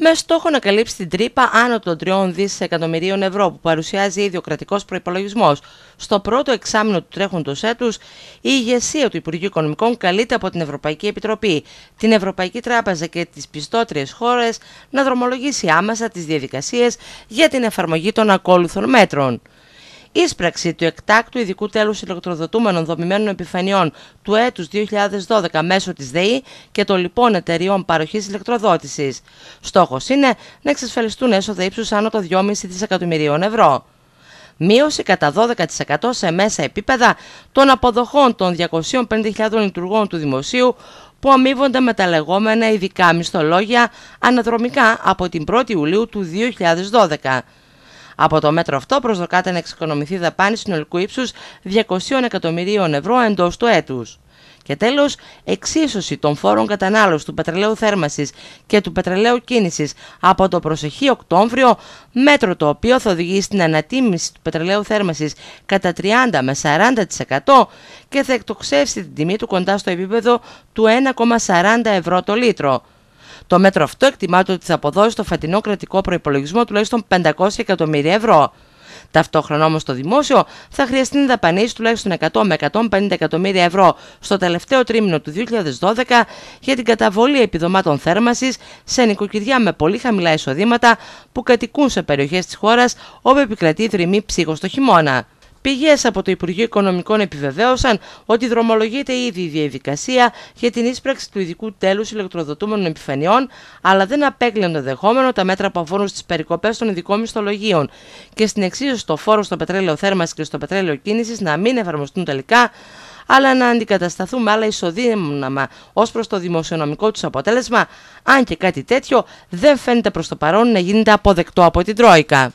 με στόχο να καλύψει την τρύπα άνω των 3 δισεκατομμυρίων ευρώ που παρουσιάζει ήδη ο κρατικός προπολογισμό. Στο πρώτο εξάμεινο του τρέχοντος έτους, η ηγεσία του Υπουργείου Οικονομικών καλείται από την Ευρωπαϊκή Επιτροπή, την Ευρωπαϊκή Τράπεζα και τις πιστότριες χώρες να δρομολογήσει άμεσα τις διαδικασίες για την εφαρμογή των ακόλουθων μέτρων. Ίσπραξη του εκτάκτου ειδικού τέλους ηλεκτροδοτούμενων δομημένων επιφανειών του έτους 2012 μέσω της ΔΕΗ και των λοιπών εταιριών παροχής ηλεκτροδότησης. Στόχος είναι να εξασφαλιστούν έσοδα ύψους άνω των 2,5 δισεκατομμυρίων ευρώ μείωση κατά 12% σε μέσα επίπεδα των αποδοχών των 250.000 λειτουργών του Δημοσίου που αμείβονται με τα λεγόμενα ειδικά μισθολόγια αναδρομικά από την 1η Ιουλίου του 2012. Από το μέτρο αυτό προσδοκάται να εξοικονομηθεί δαπάνη συνολικού ύψους 200 εκατομμυρίων ευρώ εντός του έτους. Και τέλος, εξίσωση των φόρων κατανάλωσης του πετρελαίου θέρμανσης και του πετρελαίου κίνησης από το προσεχή Οκτώβριο, μέτρο το οποίο θα οδηγήσει στην ανατίμηση του πετρελαίου θέρμανσης κατά 30 με 40% και θα εκτοξεύσει την τιμή του κοντά στο επίπεδο του 1,40 ευρώ το λίτρο. Το μέτρο αυτό εκτιμάται ότι θα αποδώσει το φετινό κρατικό προπολογισμό τουλάχιστον 500 εκατομμύρια ευρώ. Ταυτόχρονα όμως το δημόσιο θα χρειαστεί να δαπανίσει τουλάχιστον 100 με 150 εκατομμύρια ευρώ στο τελευταίο τρίμηνο του 2012 για την καταβολή επιδομάτων θέρμανσης σε νοικοκυριά με πολύ χαμηλά εισοδήματα που κατοικούν σε περιοχές της χώρας όπου επικρατεί δρυμή ψύχος το χειμώνα. Πηγέ από το Υπουργείο Οικονομικών επιβεβαίωσαν ότι δρομολογείται ήδη η διαδικασία για την ίσπραξη του ειδικού τέλους ηλεκτροδοτούμενων επιφανειών, αλλά δεν απέκλειαν το δεχόμενο τα μέτρα που αφορούν στις περικοπές των ειδικών μισθολογίων και στην εξίσωση στο φόρο στο πετρέλαιο θέρμανσης και στο πετρέλαιο κίνησης να μην εφαρμοστούν τελικά αλλά να αντικατασταθούν με άλλα ισοδύναμα ως προς το δημοσιονομικό τους αποτέλεσμα, αν και κάτι τέτοιο δεν φαίνεται προς το παρόν να γίνεται αποδεκτό από την Τρόικα.